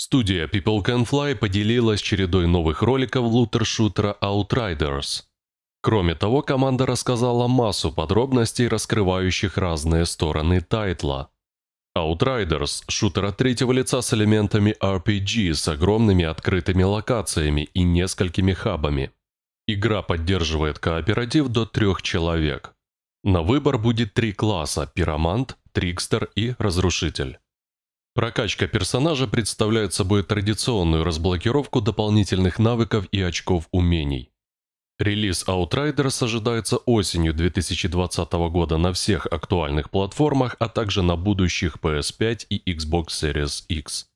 Студия People Can Fly поделилась чередой новых роликов лутер-шутера Outriders. Кроме того, команда рассказала массу подробностей, раскрывающих разные стороны тайтла. Outriders – шутер от третьего лица с элементами RPG с огромными открытыми локациями и несколькими хабами. Игра поддерживает кооператив до трех человек. На выбор будет три класса – пиромант, трикстер и разрушитель. Прокачка персонажа представляет собой традиционную разблокировку дополнительных навыков и очков умений. Релиз Outriders ожидается осенью 2020 года на всех актуальных платформах, а также на будущих PS5 и Xbox Series X.